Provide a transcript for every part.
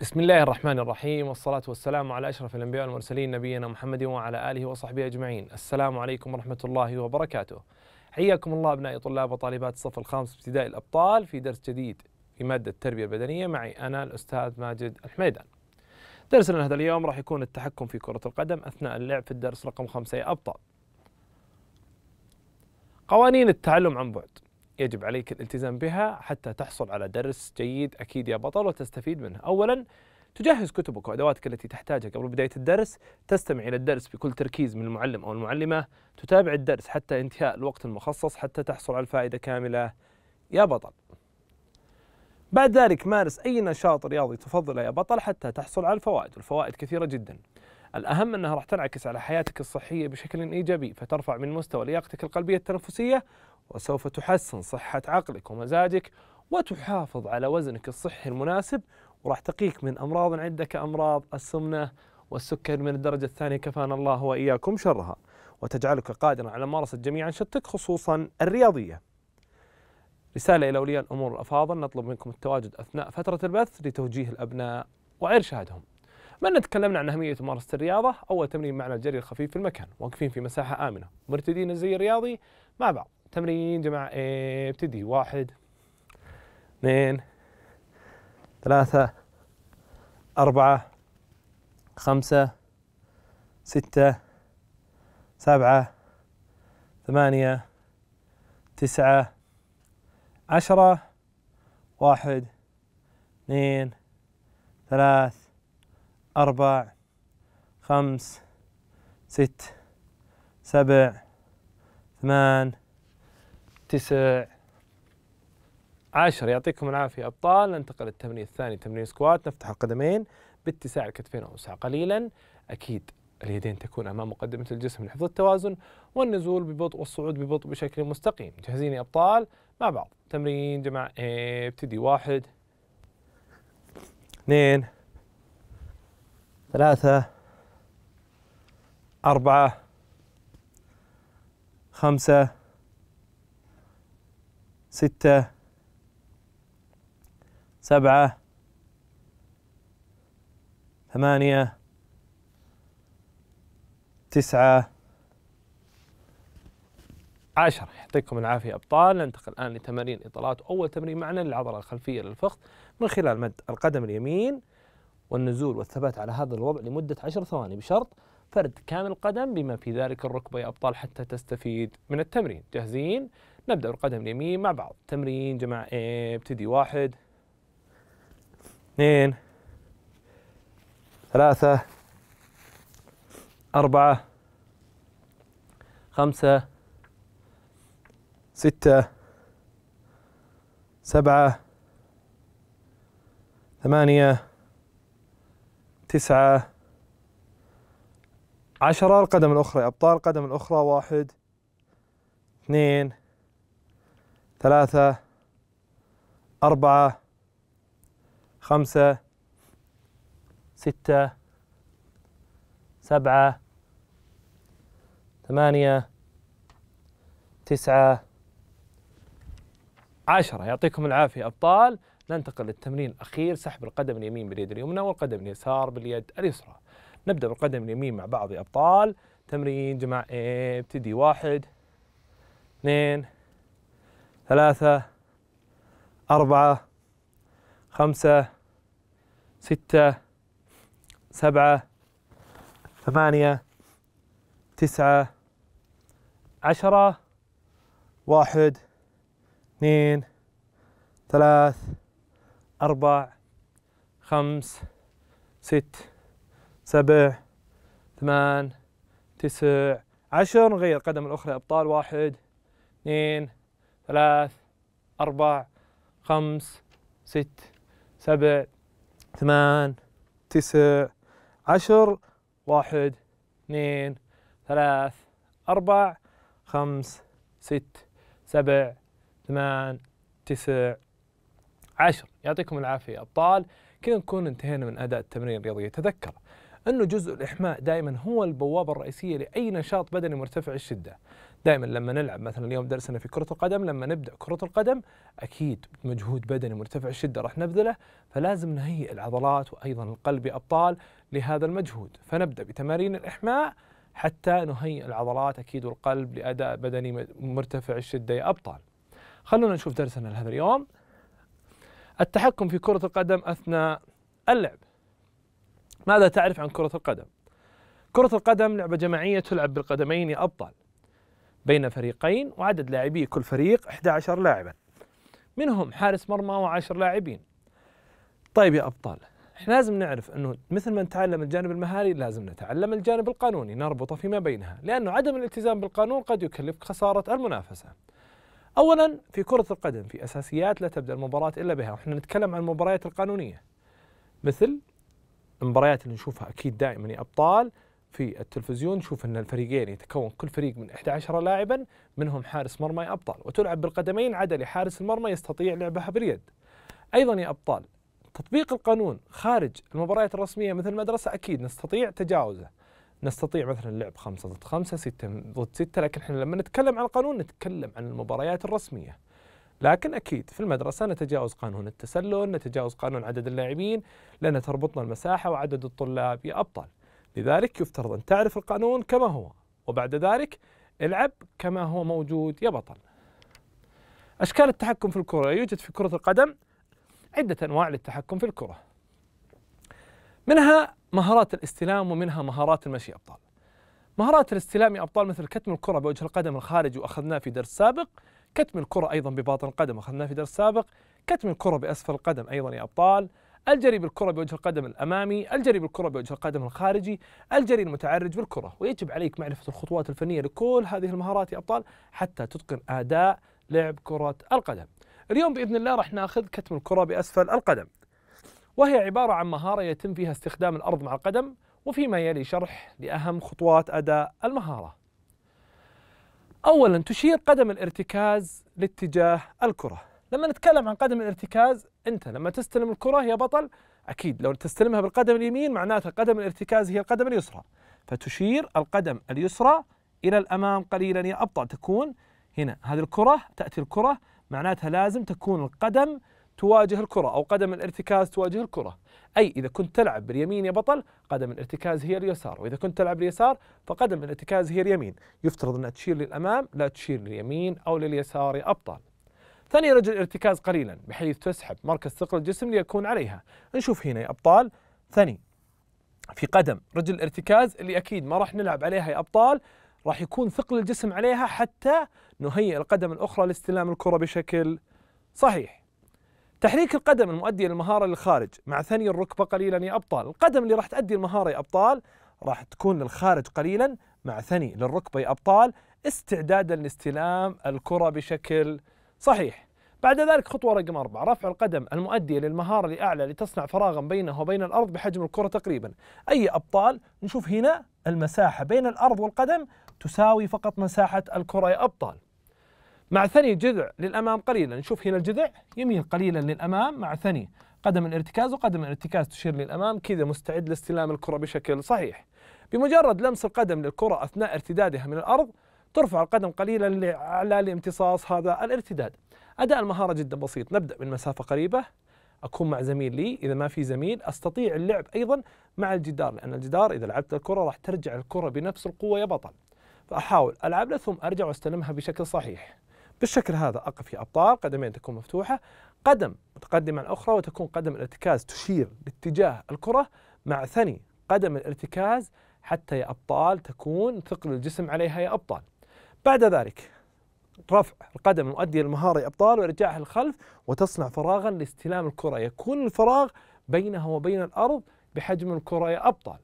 بسم الله الرحمن الرحيم والصلاة والسلام على أشرف الأنبياء والمرسلين نبينا محمد وعلى آله وصحبه أجمعين السلام عليكم ورحمة الله وبركاته حياكم الله أبنائي طلاب وطالبات الصف الخامس ابتدائي الأبطال في درس جديد في مادة التربية البدنية معي أنا الأستاذ ماجد الحميدان درسنا هذا اليوم راح يكون التحكم في كرة القدم أثناء اللعب في الدرس رقم خمسة يا أبطال قوانين التعلم عن بعد يجب عليك الالتزام بها حتى تحصل على درس جيد أكيد يا بطل وتستفيد منه أولا تجهز كتبك وأدواتك التي تحتاجها قبل بداية الدرس تستمع إلى الدرس بكل تركيز من المعلم أو المعلمة تتابع الدرس حتى انتهاء الوقت المخصص حتى تحصل على الفائدة كاملة يا بطل بعد ذلك مارس أي نشاط رياضي تفضله يا بطل حتى تحصل على الفوائد والفوائد كثيرة جدا الأهم أنها راح تنعكس على حياتك الصحية بشكل إيجابي فترفع من مستوى لياقتك القلبية التنفسية وسوف تحسن صحة عقلك ومزاجك وتحافظ على وزنك الصحي المناسب وراح تقيك من أمراض عدة كأمراض السمنة والسكر من الدرجة الثانية كفانا الله وإياكم شرها وتجعلك قادرا على ممارسة جميع أنشطتك خصوصا الرياضية رسالة إلى أولياء الأمور الأفاضل نطلب منكم التواجد أثناء فترة البث لتوجيه الأبناء وإرشادهم ما ان تكلمنا عن أهمية ممارسة الرياضة أول تمرين معنا الجري الخفيف في المكان واقفين في مساحة آمنة مرتدين الزي الرياضي مع بعض تمرين جماعة إيه، ابتدي واحد اثنين ثلاثة أربعة خمسة ستة سبعة ثمانية تسعة عشرة واحد اثنين ثلاث أربع خمس ست سبع ثمان تسع عشر يعطيكم العافية أبطال ننتقل للتمرين الثاني تمرين سكوات نفتح القدمين باتساع الكتفين أوسع قليلا أكيد اليدين تكون أمام مقدمة الجسم لحفظ التوازن والنزول ببطء والصعود ببطء بشكل مستقيم جاهزين يا أبطال مع بعض تمرين جماعة إيه، ابتدي واحد اثنين ثلاثة أربعة خمسة ستة سبعة ثمانية تسعة عشر يعطيكم العافية أبطال ننتقل الآن لتمارين إطالات أول تمرين معنا للعضلة الخلفية للفخذ من خلال مد القدم اليمين والنزول والثبات على هذا الوضع لمدة عشر ثواني بشرط فرد كامل القدم بما في ذلك الركبة يا أبطال حتى تستفيد من التمرين جاهزين؟ نبدأ بالقدم اليمين مع بعض تمرين جماعة ابتدي واحد اثنين ثلاثة أربعة خمسة ستة سبعة ثمانية تسعة عشرة القدم الأخرى أبطال القدم الأخرى واحد اثنين ثلاثة أربعة خمسة ستة سبعة ثمانية تسعة عشرة يعطيكم العافية أبطال ننتقل للتمرين الأخير سحب القدم اليمين باليد اليمنى والقدم اليسار باليد اليسرى نبدأ بالقدم اليمين مع بعض يا أبطال تمرين جماعة ابتدي واحد اثنين ثلاثة أربعة خمسة ستة سبعة ثمانية تسعة عشرة واحد اثنين ثلاث أربع خمس ست سبع ثمان تسع عشر نغير قدم الأخرى أبطال واحد اثنين ثلاث أربع خمس ست سبع ثمان تسع عشر واحد اثنين ثلاث أربع خمس ست سبع ثمان تسع عشر يعطيكم العافية أبطال كذا نكون انتهينا من أداء التمرين الرياضي تذكر أنه جزء الإحماء دائما هو البوابة الرئيسية لأي نشاط بدني مرتفع الشدة دائما لما نلعب مثلا اليوم درسنا في كرة القدم لما نبدأ كرة القدم أكيد مجهود بدني مرتفع الشدة راح نبذله فلازم نهيئ العضلات وأيضا القلب أبطال لهذا المجهود فنبدأ بتمارين الإحماء حتى نهيئ العضلات أكيد والقلب لأداء بدني مرتفع الشدة يا أبطال خلونا نشوف درسنا لهذا اليوم التحكم في كرة القدم أثناء اللعب ماذا تعرف عن كرة القدم؟ كرة القدم لعبة جماعية تلعب بالقدمين يا أبطال بين فريقين وعدد لاعبي كل فريق 11 لاعبا منهم حارس مرمى و10 لاعبين طيب يا أبطال احنا لازم نعرف انه مثل ما نتعلم الجانب المهاري لازم نتعلم الجانب القانوني نربطه فيما بينها لانه عدم الالتزام بالقانون قد يكلفك خساره المنافسه اولا في كره القدم في اساسيات لا تبدا المباراه الا بها واحنا نتكلم عن المباريات القانونيه مثل المباريات اللي نشوفها اكيد دائما يا ابطال في التلفزيون نشوف ان الفريقين يتكون كل فريق من 11 لاعبا منهم حارس مرمى يا ابطال وتلعب بالقدمين عدا لحارس المرمى يستطيع لعبها باليد ايضا يا ابطال تطبيق القانون خارج المباريات الرسميه مثل المدرسه اكيد نستطيع تجاوزه نستطيع مثلا لعب خمسة ضد خمسة ستة ضد ستة لكن احنا لما نتكلم عن القانون نتكلم عن المباريات الرسمية لكن أكيد في المدرسة نتجاوز قانون التسلل نتجاوز قانون عدد اللاعبين لأن تربطنا المساحة وعدد الطلاب يا أبطال لذلك يفترض أن تعرف القانون كما هو وبعد ذلك العب كما هو موجود يا بطل أشكال التحكم في الكرة يوجد في كرة القدم عدة أنواع للتحكم في الكرة منها مهارات الاستلام ومنها مهارات المشي أبطال مهارات الاستلام يا أبطال مثل كتم الكرة بوجه القدم الخارجي وأخذناه في درس سابق كتم الكرة أيضا بباطن القدم أخذناه في درس سابق كتم الكرة بأسفل القدم أيضا يا أبطال الجري بالكرة بوجه القدم الأمامي الجري بالكرة بوجه القدم الخارجي الجري المتعرج بالكرة ويجب عليك معرفة الخطوات الفنية لكل هذه المهارات يا أبطال حتى تتقن أداء لعب كرة القدم اليوم بإذن الله راح ناخذ كتم الكرة بأسفل القدم وهي عبارة عن مهارة يتم فيها استخدام الأرض مع القدم وفيما يلي شرح لأهم خطوات أداء المهارة أولا تشير قدم الارتكاز لاتجاه الكرة لما نتكلم عن قدم الارتكاز أنت لما تستلم الكرة يا بطل أكيد لو تستلمها بالقدم اليمين معناتها قدم الارتكاز هي القدم اليسرى فتشير القدم اليسرى إلى الأمام قليلا يا أبطأ تكون هنا هذه الكرة تأتي الكرة معناتها لازم تكون القدم تواجه الكرة أو قدم الارتكاز تواجه الكرة أي إذا كنت تلعب باليمين يا بطل قدم الارتكاز هي اليسار وإذا كنت تلعب اليسار فقدم الارتكاز هي اليمين يفترض أنها تشير للأمام لا تشير لليمين أو لليسار يا أبطال ثاني رجل الارتكاز قليلا بحيث تسحب مركز ثقل الجسم ليكون عليها نشوف هنا يا أبطال ثاني في قدم رجل الارتكاز اللي أكيد ما راح نلعب عليها يا أبطال راح يكون ثقل الجسم عليها حتى نهيئ القدم الأخرى لاستلام الكرة بشكل صحيح تحريك القدم المؤدي للمهارة للخارج مع ثني الركبة قليلا يا أبطال القدم اللي راح تؤدي المهارة يا أبطال راح تكون للخارج قليلا مع ثني للركبة يا أبطال استعدادا لاستلام الكرة بشكل صحيح بعد ذلك خطوة رقم أربعة رفع القدم المؤدية للمهارة لاعلى لتصنع فراغا بينه وبين الأرض بحجم الكرة تقريبا أي أبطال نشوف هنا المساحة بين الأرض والقدم تساوي فقط مساحة الكرة يا أبطال مع ثني جذع للأمام قليلا نشوف هنا الجذع يميل قليلا للأمام مع ثني قدم الارتكاز وقدم الارتكاز تشير للأمام كذا مستعد لاستلام الكرة بشكل صحيح بمجرد لمس القدم للكرة أثناء ارتدادها من الأرض ترفع القدم قليلا على لامتصاص هذا الارتداد أداء المهارة جدا بسيط نبدأ من مسافة قريبة أكون مع زميل لي إذا ما في زميل أستطيع اللعب أيضا مع الجدار لأن الجدار إذا لعبت الكرة راح ترجع الكرة بنفس القوة يا بطل فأحاول ألعب له ثم أرجع واستلمها بشكل صحيح بالشكل هذا أقف في أبطال قدمين تكون مفتوحة قدم متقدمة الأخرى وتكون قدم الارتكاز تشير باتجاه الكرة مع ثني قدم الارتكاز حتى يا أبطال تكون ثقل الجسم عليها يا أبطال بعد ذلك رفع القدم المؤدي للمهارة يا أبطال وإرجاعها للخلف وتصنع فراغا لاستلام الكرة يكون الفراغ بينها وبين الأرض بحجم الكرة يا أبطال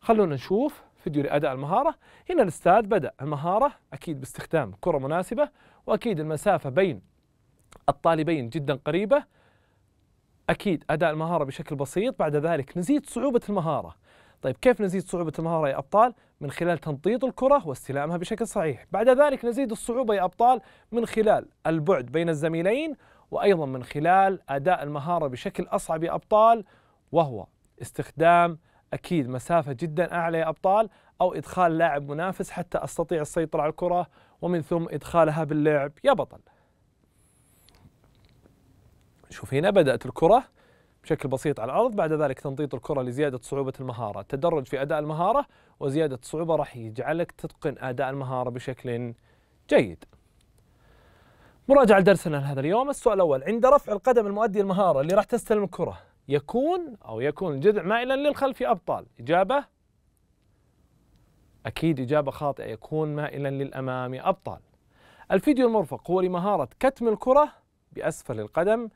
خلونا نشوف فيديو لأداء المهارة هنا الأستاذ بدأ المهارة أكيد باستخدام كرة مناسبة واكيد المسافه بين الطالبين جدا قريبه اكيد اداء المهاره بشكل بسيط بعد ذلك نزيد صعوبه المهاره طيب كيف نزيد صعوبة المهارة يا أبطال؟ من خلال تنطيط الكرة واستلامها بشكل صحيح بعد ذلك نزيد الصعوبة يا أبطال من خلال البعد بين الزميلين وأيضا من خلال أداء المهارة بشكل أصعب يا أبطال وهو استخدام اكيد مسافه جدا اعلى يا ابطال او ادخال لاعب منافس حتى استطيع السيطره على الكره ومن ثم ادخالها باللعب يا بطل. شوف هنا بدات الكره بشكل بسيط على الارض بعد ذلك تنطيط الكره لزياده صعوبه المهاره، التدرج في اداء المهاره وزياده الصعوبه راح يجعلك تتقن اداء المهاره بشكل جيد. مراجعه لدرسنا لهذا اليوم، السؤال الاول عند رفع القدم المؤدي المهاره اللي راح تستلم الكره يكون أو يكون الجذع مائلا للخلف أبطال إجابة أكيد إجابة خاطئة يكون مائلا للأمام أبطال الفيديو المرفق هو لمهارة كتم الكرة بأسفل القدم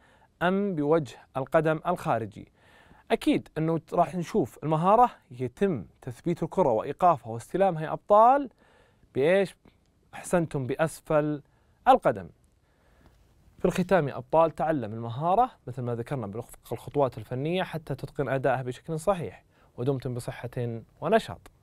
أم بوجه القدم الخارجي أكيد أنه راح نشوف المهارة يتم تثبيت الكرة وإيقافها واستلامها يا أبطال بإيش أحسنتم بأسفل القدم في الختام يا أبطال تعلم المهارة مثل ما ذكرنا بالخطوات الفنية حتى تتقن أدائها بشكل صحيح ودمتم بصحة ونشاط